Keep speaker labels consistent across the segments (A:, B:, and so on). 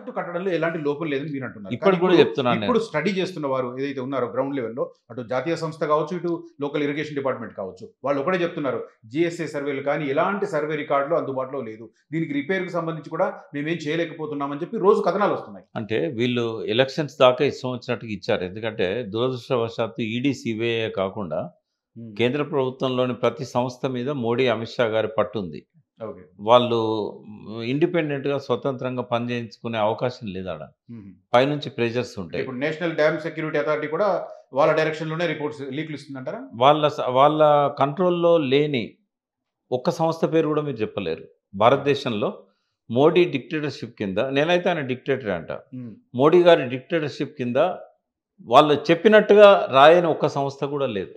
A: Project కట్టడంలో ఎలాంటి లోపం లేదని మీరు అంటున్నారు ఇప్పుడు కూడా చెప్తున్నాను ఇప్పుడు స్టడీ చేస్తున్న వారు ఏదైతే ఉన్నారో గ్రౌండ్ లెవెల్లో అటు జాతీయ సంస్థ కావచ్చు ఇటు లోకల్ ఇరిగేషన్ డిపార్ట్మెంట్ కావచ్చు వాళ్ళు ఒకటే చెప్తున్నారు జిఎస్ఏ సర్వేలు కానీ ఎలాంటి సర్వే రికార్డులు అందుబాటులో లేదు దీనికి రిపేర్కి సంబంధించి కూడా మేమేం చేయలేకపోతున్నామని చెప్పి రోజు కథనాలు వస్తున్నాయి
B: అంటే వీళ్ళు ఎలక్షన్స్ దాకా ఇష్టం వచ్చినట్టుగా ఇచ్చారు ఎందుకంటే దురదృష్టవశాత్తు ఈడీ సిబిఐ కాకుండా కేంద్ర ప్రభుత్వంలోని ప్రతి సంస్థ మీద మోడీ అమిత్ షా గారి పట్టుంది వాళ్ళు ఇండిపెండెంట్గా స్వతంత్రంగా పనిచేయించుకునే అవకాశం లేదు ఆడ పైనుంచి ప్రెషర్స్ ఉంటాయి ఇప్పుడు
A: నేషనల్ డ్యామ్ సెక్యూరిటీ అథారిటీ కూడా వాళ్ళ డైరెక్షన్లోనే రిపోర్ట్స్ లీక్లు ఇస్తుందంటారా
B: వాళ్ళ వాళ్ళ కంట్రోల్లో లేని ఒక్క సంస్థ పేరు కూడా మీరు చెప్పలేరు భారతదేశంలో మోడీ డిక్టేటర్షిప్ కింద నేనైతే ఆయన డిక్టేటర్ అంట మోడీ గారి డిక్టేటర్షిప్ కింద వాళ్ళు చెప్పినట్టుగా రాయని ఒక్క సంస్థ కూడా లేదు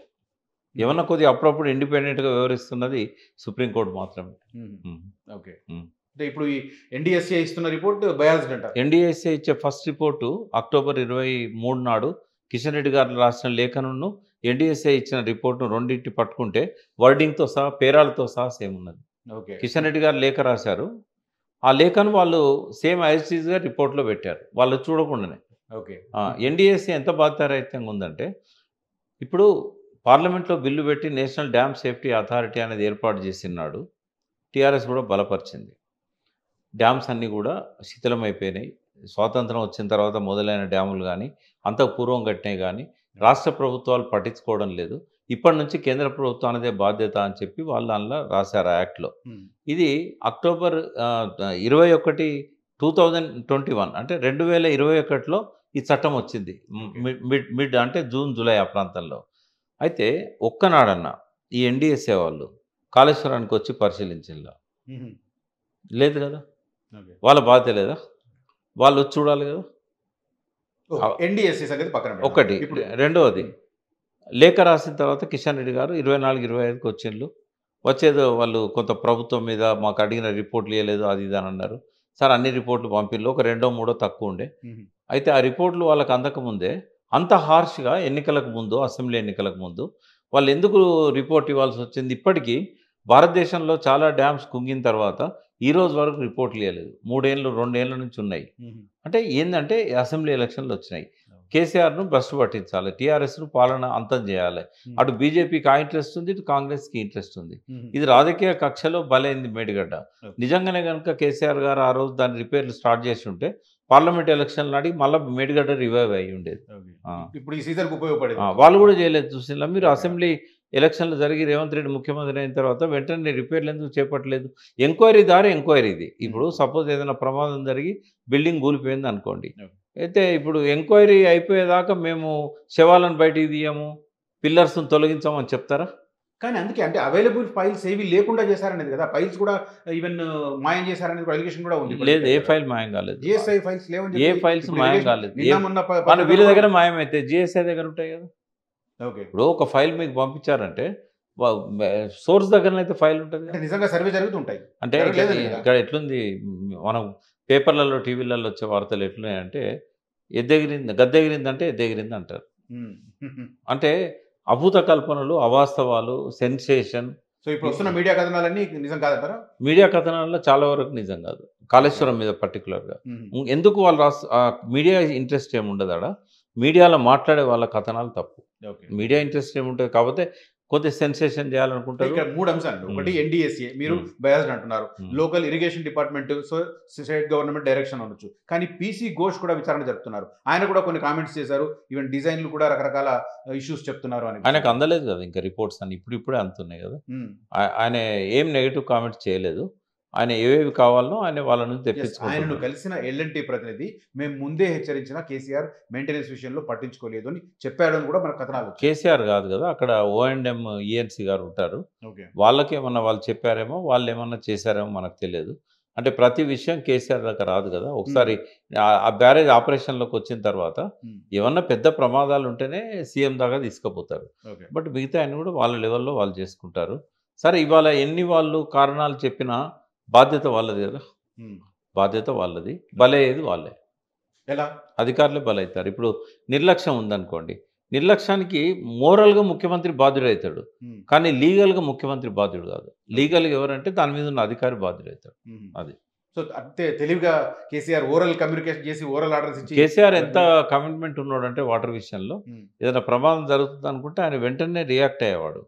B: ఏమన్నా కొద్దిగా అప్పుడప్పుడు ఇండిపెండెంట్గా వివరిస్తున్నది సుప్రీంకోర్టు మాత్రమే
A: ఓకే అంటే ఇప్పుడు ఈ ఎన్డీఎస్ఏ ఇస్తున్న రిపోర్ట్ బయాల్సి అంటారు
B: ఎన్డీఎస్ఏ ఇచ్చే ఫస్ట్ రిపోర్టు అక్టోబర్ ఇరవై మూడు నాడు కిషన్ రెడ్డి గారు రాసిన లేఖను ఎన్డీఎస్ఏ ఇచ్చిన రిపోర్ట్ను రెండింటి పట్టుకుంటే వర్డింగ్తో సహా పేరాలతో సహా సేమ్ ఉన్నది ఓకే కిషన్ రెడ్డి గారు లేఖ రాశారు ఆ లేఖను వాళ్ళు సేమ్ ఐసీస్గా రిపోర్ట్లో పెట్టారు వాళ్ళు చూడకుండానే ఓకే ఎన్డీఎస్ఏ ఎంత బాధ్యతారహితంగా ఉందంటే ఇప్పుడు పార్లమెంట్లో బిల్లు పెట్టి నేషనల్ డ్యామ్ సేఫ్టీ అథారిటీ అనేది ఏర్పాటు చేసినాడు టీఆర్ఎస్ కూడా బలపరిచింది డ్యామ్స్ అన్నీ కూడా శిథిలమైపోయినాయి స్వాతంత్రం వచ్చిన తర్వాత మొదలైన డ్యాములు కానీ అంత పూర్వం కట్టినాయి కానీ రాష్ట్ర ప్రభుత్వాలు పట్టించుకోవడం లేదు ఇప్పటి నుంచి కేంద్ర ప్రభుత్వం అనేదే బాధ్యత అని చెప్పి వాళ్ళు అందులో రాశారు ఆ యాక్ట్లో ఇది అక్టోబర్ ఇరవై ఒకటి టూ థౌజండ్ ట్వంటీ వన్ అంటే రెండు వేల ఇరవై ఒకటిలో ఈ చట్టం వచ్చింది మిడ్ మిడ్ అంటే జూన్ జూలై ఆ ప్రాంతంలో అయితే ఒక్కనాడన్న ఈ ఎన్డీఎస్ఏ వాళ్ళు కాళేశ్వరానికి వచ్చి పరిశీలించిందా లేదు కదా వాళ్ళ బాధ్యత లేదా వాళ్ళు వచ్చి చూడాలి కదా
A: ఎన్డీఎస్ఏ సంగతి పక్కన ఒకటి
B: రెండవది లేఖ రాసిన తర్వాత కిషన్ రెడ్డి గారు ఇరవై నాలుగు ఇరవై ఐదుకి వచ్చిండ్రు వచ్చేదో వాళ్ళు కొంత ప్రభుత్వం మీద మాకు అడిగిన రిపోర్ట్లు ఇవ్వలేదు అది ఇది అని అన్నారు సార్ అన్ని రిపోర్ట్లు పంపిల్లు ఒక రెండో మూడో తక్కువ ఉండే అయితే ఆ రిపోర్ట్లు వాళ్ళకి అందకముందే అంత హార్ష్గా ఎన్నికలకు ముందు అసెంబ్లీ ఎన్నికలకు ముందు వాళ్ళు ఎందుకు రిపోర్ట్ ఇవ్వాల్సి వచ్చింది ఇప్పటికీ భారతదేశంలో చాలా డ్యామ్స్ కుంగిన తర్వాత ఈ రోజు వరకు రిపోర్ట్లు ఇవ్వలేదు మూడేళ్ళు రెండేళ్ల నుంచి ఉన్నాయి అంటే ఏంటంటే అసెంబ్లీ ఎలక్షన్లు వచ్చినాయి కేసీఆర్ను బస్సు పట్టించాలి టీఆర్ఎస్ను పాలన అంతం చేయాలి అటు బీజేపీకి ఆ ఇంట్రెస్ట్ ఉంది ఇటు కాంగ్రెస్కి ఇంట్రెస్ట్ ఉంది ఇది రాజకీయ కక్షలో బలైంది మేడిగడ్డ నిజంగానే కనుక కేసీఆర్ గారు ఆ రోజు దాని రిపేర్లు స్టార్ట్ చేసి ఉంటే పార్లమెంట్ ఎలక్షన్ నాటికి మళ్ళీ మేడిగడ్డ రివైవ్ అయ్యి ఉండేది
A: ఇప్పుడు ఈ సీజన్కి ఉపయోగపడే
B: వాళ్ళు కూడా చేయలేదు చూసిన మీరు అసెంబ్లీ ఎలక్షన్లు జరిగి రేవంత్ రెడ్డి ముఖ్యమంత్రి అయిన తర్వాత వెంటనే రిపేర్లు ఎందుకు చేపట్టలేదు ఎంక్వైరీ దారి ఎంక్వైరీ ఇది ఇప్పుడు సపోజ్ ఏదైనా ప్రమాదం జరిగి బిల్డింగ్ కూలిపోయింది అనుకోండి అయితే ఇప్పుడు ఎంక్వైరీ అయిపోయేదాకా మేము శవాలను బయటికి తీయము పిల్లర్స్ను తొలగించామని చెప్తారా
A: కానీ అందుకే అంటే అవైలబుల్ ఫైల్స్ ఏవి లేకుండా చేశారనేది కదా ఫైల్స్ కూడా ఈవెన్ మాయం చేశారనేది కూడా అలిగేషన్
B: కూడా ఉంది లేదు ఏ ఫైల్ మాయం కాలేదు జిఎస్ఐ ఫైల్స్ లేవని ఏ ఫైల్స్ మాయం కాలేదు మన వీళ్ళ దగ్గర మాయమైతే జిఎస్ఐ దగ్గర ఉంటాయి కదా ఓకే ఇప్పుడు ఒక ఫైల్ మీకు పంపించారంటే సోర్స్ దగ్గర అయితే ఫైల్ ఉంటుంది నిజంగా సర్వే జరుగుతుంటాయి అంటే ఇక్కడ ఎట్లుంది మనం పేపర్లలో టీవీలలో వచ్చే వార్తలు ఎట్లున్నాయంటే ఎద్దెగిరింది గద్దెగిరిందంటే ఎద్దెగిరింది అంటారు అంటే అభూత కల్పనలు అవాస్తవాలు సెన్సేషన్ సో ఇప్పుడు వస్తున్న
A: మీడియా కథనాలన్నీ నిజం కాదంటారా
B: మీడియా కథనాల్లో చాలా వరకు నిజం కాదు కాళేశ్వరం మీద పర్టికులర్గా ఎందుకు వాళ్ళు రాస్ మీడియా ఇంట్రెస్ట్ ఏమి ఉండదు మీడియాలో మాట్లాడే వాళ్ళ కథనాలు తప్పు మీడియా ఇంట్రెస్ట్ ఏముంటుంది కాకపోతే కొద్ది సెన్సేషన్ చేయాలనుకుంటారు ఇక్కడ
A: మూడు అంశాలు ఒకటి ఎన్డీఎస్ఏ మీరు బయాస్డ్ అంటున్నారు local irrigation department so state government direction అనొచ్చు కానీ పీసీ ఘోష్ కూడా విచారణ జరుపుతున్నారు ఆయన కూడా కొన్ని కామెంట్స్ చేశారు ఈవెన్ డిజైన్లు కూడా రకరకాల ఇష్యూస్ uh, చెప్తున్నారు అని
B: ఆయనకు అందలేదు కదా ఇంకా రిపోర్ట్స్ అని ఇప్పుడు ఇప్పుడే అందుతున్నాయి కదా ఆయన ఏం నెగిటివ్ కామెంట్స్ చేయలేదు ఆయన ఏవేవి కావాలో ఆయన వాళ్ళ నుంచి ఆయనను
A: కలిసిన ఎల్ఎన్టీ ప్రతినిధి మేము ముందే హెచ్చరించిన కేసీఆర్ మెయింటెనెన్స్ విషయంలో పట్టించుకోలేదు అని అని కూడా మన కథనాలు
B: కేసీఆర్ కాదు కదా అక్కడ ఓఎండ్ఎం ఈఎన్సి e గారు ఉంటారు వాళ్ళకేమన్నా వాళ్ళు చెప్పారేమో వాళ్ళు ఏమన్నా చేశారేమో మనకు తెలియదు అంటే ప్రతి విషయం కేసీఆర్ దాకా రాదు కదా ఒకసారి hmm. ఆ బ్యారేజ్ ఆపరేషన్లోకి వచ్చిన తర్వాత hmm. ఏమన్నా పెద్ద ప్రమాదాలు ఉంటేనే సీఎం దాకా తీసుకుపోతారు బట్ మిగతా ఆయన కూడా వాళ్ళ లెవెల్లో వాళ్ళు చేసుకుంటారు సరే ఇవాళ ఎన్ని వాళ్ళు కారణాలు చెప్పినా బాధ్యత వాళ్ళది కదా బాధ్యత వాళ్ళది బలయ్యేది వాళ్ళే ఎలా అధికారులే బలవుతారు ఇప్పుడు నిర్లక్ష్యం ఉందనుకోండి నిర్లక్ష్యానికి మోరల్గా ముఖ్యమంత్రి బాధ్యుడవుతాడు కానీ లీగల్గా ముఖ్యమంత్రి బాధ్యుడు కాదు లీగల్గా ఎవరంటే దాని మీద ఉన్న అధికారి బాధ్యుడవుతాడు అది సో
A: అంతే తెలివిగా కేసీఆర్ ఓరల్ కమ్యూనికేషన్ చేసి ఓరల్ ఆర్డర్స్ ఇచ్చి కేసీఆర్ ఎంత
B: కమిట్మెంట్ ఉన్నాడు అంటే వాటర్ విషయంలో ఏదైనా ప్రమాదం జరుగుతుంది అనుకుంటే ఆయన వెంటనే రియాక్ట్ అయ్యేవాడు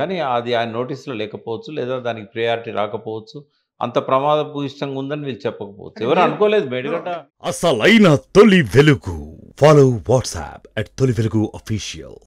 B: కానీ అది ఆయన నోటీసులో లేకపోవచ్చు లేదా దానికి ప్రియారిటీ రాకపోవచ్చు అంత ప్రమాద భూయిష్టంగా ఉందని వీళ్ళు చెప్పకపోతే ఎవరు అనుకోలేదు మేడిగడ్డ అసలైన తొలి వెలుగు ఫాలో వాట్సాప్ అట్ తొలి వెలుగు అఫీషియల్